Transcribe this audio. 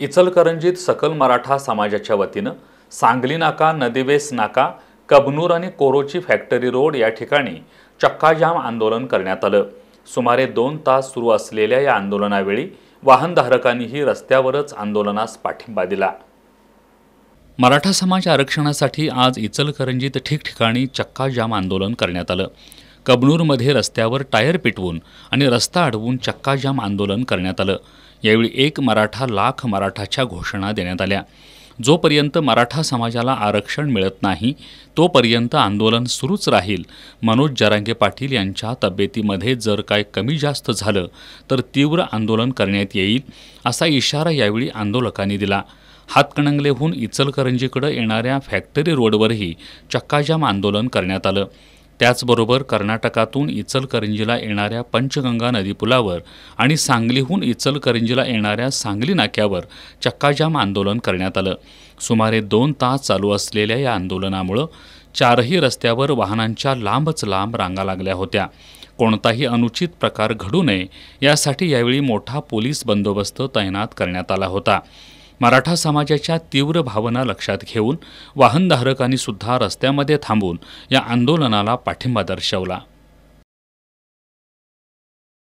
इचलकरंजीत सकल मराठा समाजाच्या वतीनं सांगली नाका नदीवेस नाका कबनूर आणि कोरोची फॅक्टरी रोड या ठिकाणी चक्काजाम आंदोलन करण्यात आलं सुमारे दोन तास सुरू असलेल्या या आंदोलनावेळी वाहनधारकांनीही रस्त्यावरच आंदोलनास पाठिंबा दिला मराठा समाज आरक्षणासाठी आज इचलकरंजीत ठिकठिकाणी चक्काजाम आंदोलन करण्यात आलं कबनूरमध्ये रस्त्यावर टायर पेटवून आणि रस्ता अडवून चक्काजाम आंदोलन करण्यात आलं यावेळी एक मराठा लाख मराठाच्या घोषणा देण्यात आल्या जोपर्यंत मराठा समाजाला आरक्षण मिळत नाही तोपर्यंत आंदोलन सुरूच राहील मनोज जरांगे पाटील यांच्या तब्येतीमध्ये जर काय कमी जास्त झालं तर तीव्र आंदोलन करण्यात येईल असा इशारा यावेळी आंदोलकांनी दिला हातकणंगलेहून इचलकरंजीकडे येणाऱ्या फॅक्टरी रोडवरही चक्काजाम आंदोलन करण्यात आलं त्याचबरोबर कर्नाटकातून इचलकरंजीला येणाऱ्या पंचगंगा नदीपुलावर आणि सांगलीहून इचलकरंजीला येणाऱ्या सांगली नाक्यावर चक्काजाम आंदोलन करण्यात आलं सुमारे दोन तास चालू असलेल्या या आंदोलनामुळं चारही रस्त्यावर वाहनांच्या लांबच लांब रांगा लागल्या होत्या कोणताही अनुचित प्रकार घडू नये यासाठी यावेळी मोठा पोलीस बंदोबस्त तैनात करण्यात आला होता मराठा समाजाच्या तीव्र भावना लक्षात घेऊन वाहनधारकांनी सुद्धा रस्त्यामध्ये थांबून या आंदोलनाला पाठिंबा दर्शवला